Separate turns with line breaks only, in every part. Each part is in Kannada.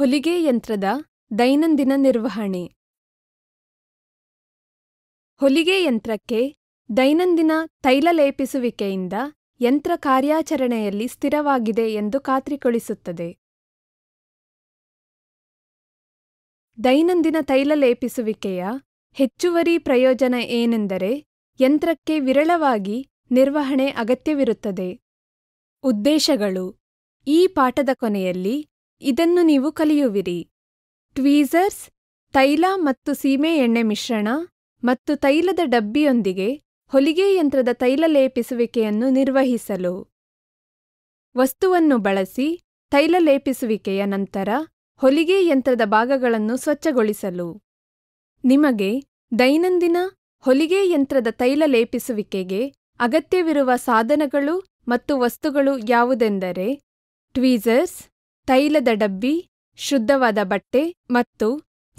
ಹೊಲಿಗೆ ಯಂತ್ರದ ದೈನಂದಿನ ನಿರ್ವಹಣೆ ಹೊಲಿಗೆ ಯಂತ್ರಕ್ಕೆ ದೈನಂದಿನ ತೈಲ ಲೇಪಿಸುವಿಕೆಯಿಂದ ಯಂತ್ರ ಕಾರ್ಯಾಚರಣೆಯಲ್ಲಿ ಸ್ಥಿರವಾಗಿದೆ ಎಂದು ಖಾತ್ರಿಗೊಳಿಸುತ್ತದೆ ದೈನಂದಿನ ತೈಲ ಲೇಪಿಸುವಿಕೆಯ ಹೆಚ್ಚುವರಿ ಪ್ರಯೋಜನ ಏನೆಂದರೆ ಯಂತ್ರಕ್ಕೆ ವಿರಳವಾಗಿ ನಿರ್ವಹಣೆ ಅಗತ್ಯವಿರುತ್ತದೆ ಉದ್ದೇಶಗಳು ಈ ಪಾಠದ ಕೊನೆಯಲ್ಲಿ ಇದನ್ನು ನೀವು ಕಲಿಯುವಿರಿ ಟ್ವೀಸರ್ಸ್ ತೈಲ ಮತ್ತು ಸೀಮೆಎಣ್ಣೆ ಮಿಶ್ರಣ ಮತ್ತು ತೈಲದ ಡಬ್ಬಿಯೊಂದಿಗೆ ಹೊಲಿಗೆ ಯಂತ್ರದ ತೈಲ ಲೇಪಿಸುವಿಕೆಯನ್ನು ನಿರ್ವಹಿಸಲು ವಸ್ತುವನ್ನು ಬಳಸಿ ತೈಲ ಲೇಪಿಸುವಿಕೆಯ ನಂತರ ಹೊಲಿಗೆ ಯಂತ್ರದ ಭಾಗಗಳನ್ನು ಸ್ವಚ್ಛಗೊಳಿಸಲು ನಿಮಗೆ ದೈನಂದಿನ ಹೊಲಿಗೆ ಯಂತ್ರದ ತೈಲ ಲೇಪಿಸುವಿಕೆಗೆ ಅಗತ್ಯವಿರುವ ಸಾಧನಗಳು ಮತ್ತು ವಸ್ತುಗಳು ಯಾವುದೆಂದರೆ ಟ್ವೀಸರ್ಸ್ ತೈಲದ ಡಬ್ಬಿ ಶುದ್ಧವಾದ ಬಟ್ಟೆ ಮತ್ತು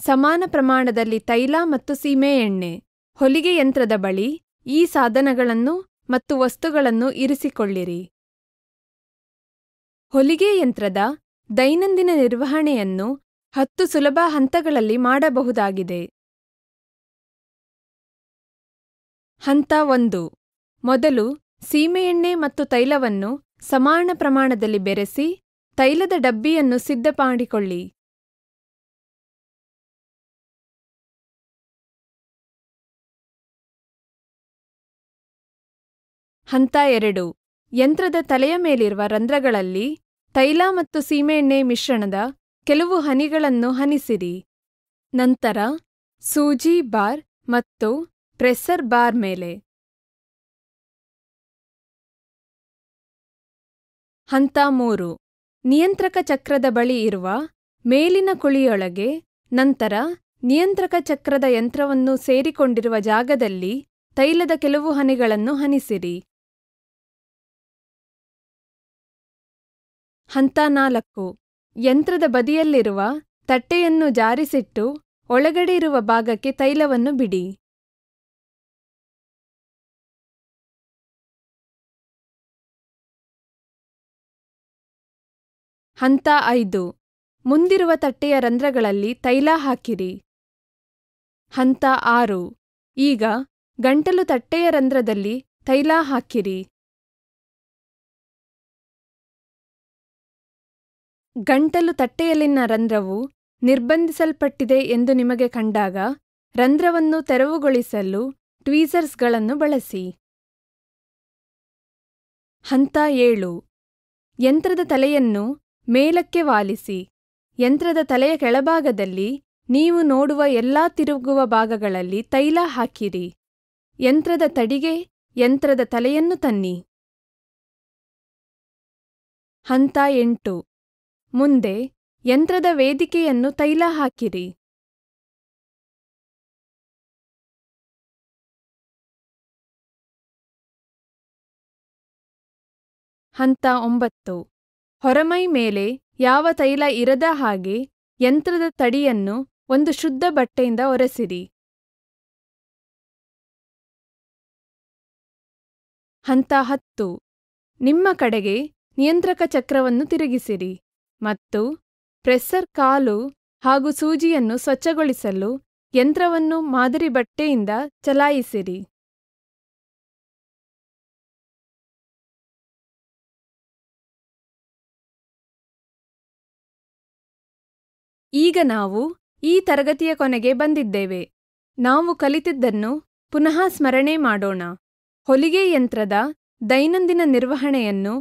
ಸಮಾನ ಪ್ರಮಾಣದಲ್ಲಿ ತೈಲ ಮತ್ತು ಸೀಮೆಎಣ್ಣೆ ಹೊಲಿಗೆ ಯಂತ್ರದ ಬಳಿ ಈ ಸಾಧನಗಳನ್ನು ಮತ್ತು ವಸ್ತುಗಳನ್ನು ಇರಿಸಿಕೊಳ್ಳಿರಿ ಹೊಲಿಗೆ ಯಂತ್ರದ ದೈನಂದಿನ ನಿರ್ವಹಣೆಯನ್ನು ಹತ್ತು ಸುಲಭ ಹಂತಗಳಲ್ಲಿ ಮಾಡಬಹುದಾಗಿದೆ ಹಂತ ಒಂದು ಮೊದಲು ಸೀಮೆಎಣ್ಣೆ ಮತ್ತು ತೈಲವನ್ನು ಸಮಾನ ಪ್ರಮಾಣದಲ್ಲಿ ಬೆರೆಸಿ ತೈಲದ ಡಬ್ಬಿಯನ್ನು ಸಿದ್ಧ ಮಾಡಿಕೊಳ್ಳಿ ಹಂತ ಎರಡು ಯಂತ್ರದ ತಲೆಯ ಮೇಲಿರುವ ರಂಧ್ರಗಳಲ್ಲಿ ತೈಲ ಮತ್ತು ಸೀಮೆಎಣ್ಣೆ ಮಿಶ್ರಣದ ಕೆಲವು ಹನಿಗಳನ್ನು ಹನಿಸಿರಿ ನಂತರ ಸೂಜಿ ಬಾರ್ ಮತ್ತು ಪ್ರೆಸ್ಸರ್ ಬಾರ್ ಮೇಲೆ ಹಂತ ಮೂರು ನಿಯಂತ್ರಕ ಚಕ್ರದ ಬಳಿ ಇರುವ ಮೇಲಿನ ಕುಳಿಯೊಳಗೆ ನಂತರ ನಿಯಂತ್ರಕ ಚಕ್ರದ ಯಂತ್ರವನ್ನು ಸೇರಿಕೊಂಡಿರುವ ಜಾಗದಲ್ಲಿ ತೈಲದ ಕೆಲವು ಹನಿಗಳನ್ನು ಹನಿಸಿರಿ ಹಂತ ನಾಲ್ಕು
ಯಂತ್ರದ ಬದಿಯಲ್ಲಿರುವ ತಟ್ಟೆಯನ್ನು ಜಾರಿಸಿಟ್ಟು ಒಳಗಡೆ ಇರುವ ಭಾಗಕ್ಕೆ ತೈಲವನ್ನು ಬಿಡಿ ಹಂತ
ಐದು ಮುಂದಿರುವ ತಟ್ಟೆಯ ರಂಧ್ರಗಳಲ್ಲಿ ತೈಲ ಹಾಕಿರಿ ಹಂತ ಆರು ಈಗ ಗಂಟಲು ತಟ್ಟೆಯ ರಂಧ್ರದಲ್ಲಿ ತೈಲ ಹಾಕಿರಿ ಗಂಟಲು ತಟ್ಟೆಯಲ್ಲಿನ ರಂಧ್ರವು ನಿರ್ಬಂಧಿಸಲ್ಪಟ್ಟಿದೆ ಎಂದು ನಿಮಗೆ ಕಂಡಾಗ ರಂಧ್ರವನ್ನು ತೆರವುಗೊಳಿಸಲು ಟ್ವೀಸರ್ಸ್ಗಳನ್ನು ಬಳಸಿ ಹಂತ ಏಳು ಯಂತ್ರದ ತಲೆಯನ್ನು ಮೇಲಕ್ಕೆ ವಾಲಿಸಿ ಯಂತ್ರದ ತಲೆಯ ಕೆಳಭಾಗದಲ್ಲಿ ನೀವು ನೋಡುವ ಎಲ್ಲಾ ತಿರುಗುವ ಭಾಗಗಳಲ್ಲಿ ತೈಲ ಹಾಕಿರಿ ಯಂತ್ರದ ತಡಿಗೆ ಯಂತ್ರದ ತಲೆಯನ್ನು ತನ್ನಿ ಹಂತ ಎಂಟು
ಮುಂದೆ ಯಂತ್ರದ ವೇದಿಕೆಯನ್ನು ತೈಲ ಹಾಕಿರಿ
ಹಂತ ಒಂಬತ್ತು ಹೊರಮೈ ಮೇಲೆ ಯಾವ ತೈಲ ಇರದ ಹಾಗೆ ಯಂತ್ರದ ತಡಿಯನ್ನು ಒಂದು ಶುದ್ಧ ಬಟ್ಟೆಯಿಂದ ಒರೆಸಿರಿ ಹಂತ ಹತ್ತು ನಿಮ್ಮ ಕಡೆಗೆ ನಿಯಂತ್ರಕ ಚಕ್ರವನ್ನು ತಿರುಗಿಸಿರಿ ಮತ್ತು ಪ್ರೆಸ್ಸರ್ ಕಾಲು ಹಾಗೂ ಸೂಜಿಯನ್ನು ಸ್ವಚ್ಛಗೊಳಿಸಲು ಯಂತ್ರವನ್ನು ಮಾದರಿ ಬಟ್ಟೆಯಿಂದ ಚಲಾಯಿಸಿರಿ ಈಗ ನಾವು ಈ ತರಗತಿಯ ಕೊನೆಗೆ ಬಂದಿದ್ದೇವೆ ನಾವು ಕಲಿತಿದ್ದನ್ನು ಪುನಃ ಸ್ಮರಣೆ ಮಾಡೋಣ ಹೊಲಿಗೆ ಯಂತ್ರದ ದೈನಂದಿನ ನಿರ್ವಹಣೆಯನ್ನು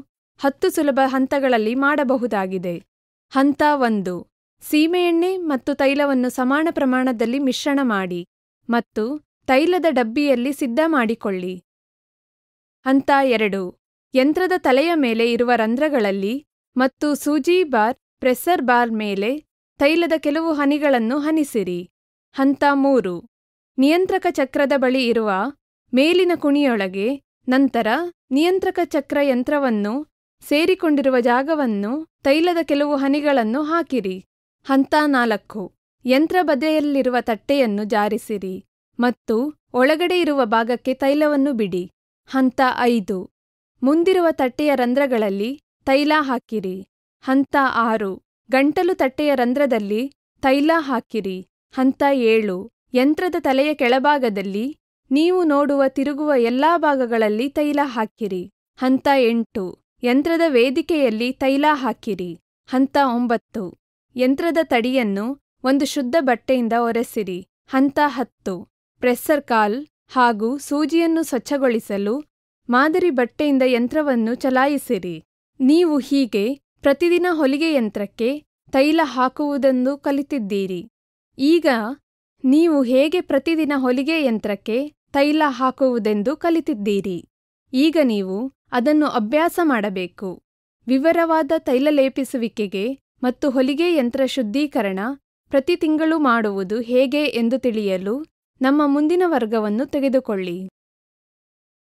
ಹತ್ತು ಸುಲಭ ಹಂತಗಳಲ್ಲಿ ಮಾಡಬಹುದಾಗಿದೆ ಹಂತ ಒಂದು ಸೀಮೆಎಣ್ಣೆ ಮತ್ತು ತೈಲವನ್ನು ಸಮಾನ ಪ್ರಮಾಣದಲ್ಲಿ ಮಿಶ್ರಣ ಮಾಡಿ ಮತ್ತು ತೈಲದ ಡಬ್ಬಿಯಲ್ಲಿ ಸಿದ್ಧ ಮಾಡಿಕೊಳ್ಳಿ ಹಂತ ಎರಡು ಯಂತ್ರದ ತಲೆಯ ಮೇಲೆ ಇರುವ ರಂಧ್ರಗಳಲ್ಲಿ ಮತ್ತು ಸೂಜಿ ಬಾರ್ ಪ್ರೆಸ್ಸರ್ ಬಾರ್ ಮೇಲೆ ತೈಲದ ಕೆಲವು ಹನಿಗಳನ್ನು ಹನಿಸಿರಿ ಹಂತ ಮೂರು ನಿಯಂತ್ರಕ ಚಕ್ರದ ಬಳಿ ಇರುವ ಮೇಲಿನ ಕುಣಿಯೊಳಗೆ ನಂತರ ನಿಯಂತ್ರಕ ಚಕ್ರ ಯಂತ್ರವನ್ನು ಸೇರಿಕೊಂಡಿರುವ ಜಾಗವನ್ನು ತೈಲದ ಕೆಲವು ಹನಿಗಳನ್ನು ಹಾಕಿರಿ ಹಂತ ನಾಲ್ಕು ಯಂತ್ರ ಬದೆಯಲ್ಲಿರುವ ತಟ್ಟೆಯನ್ನು ಜಾರಿಸಿರಿ ಮತ್ತು ಒಳಗಡೆ ಇರುವ ಭಾಗಕ್ಕೆ ತೈಲವನ್ನು ಬಿಡಿ ಹಂತ ಐದು ಮುಂದಿರುವ ತಟ್ಟೆಯ ರಂಧ್ರಗಳಲ್ಲಿ ತೈಲ ಹಾಕಿರಿ ಹಂತ ಆರು ಗಂಟಲು ತಟ್ಟೆಯ ರಂಧ್ರದಲ್ಲಿ ತೈಲ ಹಾಕಿರಿ ಹಂತ ಏಳು ಯಂತ್ರದ ತಲೆಯ ಕೆಳಭಾಗದಲ್ಲಿ ನೀವು ನೋಡುವ ತಿರುಗುವ ಎಲ್ಲಾ ಭಾಗಗಳಲ್ಲಿ ತೈಲ ಹಾಕಿರಿ ಹಂತ ಎಂಟು ಯಂತ್ರದ ವೇದಿಕೆಯಲ್ಲಿ ತೈಲ ಹಾಕಿರಿ ಹಂತ ಒಂಬತ್ತು ಯಂತ್ರದ ತಡಿಯನ್ನು ಒಂದು ಶುದ್ಧ ಬಟ್ಟೆಯಿಂದ ಒರೆಸಿರಿ ಹಂತ ಹತ್ತು ಪ್ರೆಸ್ಸರ್ ಕಾಲ್ ಹಾಗೂ ಸೂಜಿಯನ್ನು ಸ್ವಚ್ಛಗೊಳಿಸಲು ಮಾದರಿ ಬಟ್ಟೆಯಿಂದ ಯಂತ್ರವನ್ನು ಚಲಾಯಿಸಿರಿ ನೀವು ಹೀಗೆ ಪ್ರತಿದಿನ ಹೊಲಿಗೆ ಯಂತ್ರಕ್ಕೆ ತೈಲ ಹಾಕುವುದೆಂದು ಕಲಿತಿದ್ದೀರಿ ಈಗ ನೀವು ಹೇಗೆ ಪ್ರತಿದಿನ ಹೊಲಿಗೆ ಯಂತ್ರಕ್ಕೆ ತೈಲ ಹಾಕುವುದೆಂದು ಕಲಿತಿದ್ದೀರಿ ಈಗ ನೀವು ಅದನ್ನು ಅಭ್ಯಾಸ ಮಾಡಬೇಕು ವಿವರವಾದ ತೈಲ ಲೇಪಿಸುವಿಕೆಗೆ ಮತ್ತು ಹೊಲಿಗೆ ಯಂತ್ರ ಶುದ್ಧೀಕರಣ ಪ್ರತಿ ತಿಂಗಳು ಮಾಡುವುದು ಹೇಗೆ ಎಂದು ತಿಳಿಯಲು ನಮ್ಮ ಮುಂದಿನ ವರ್ಗವನ್ನು ತೆಗೆದುಕೊಳ್ಳಿ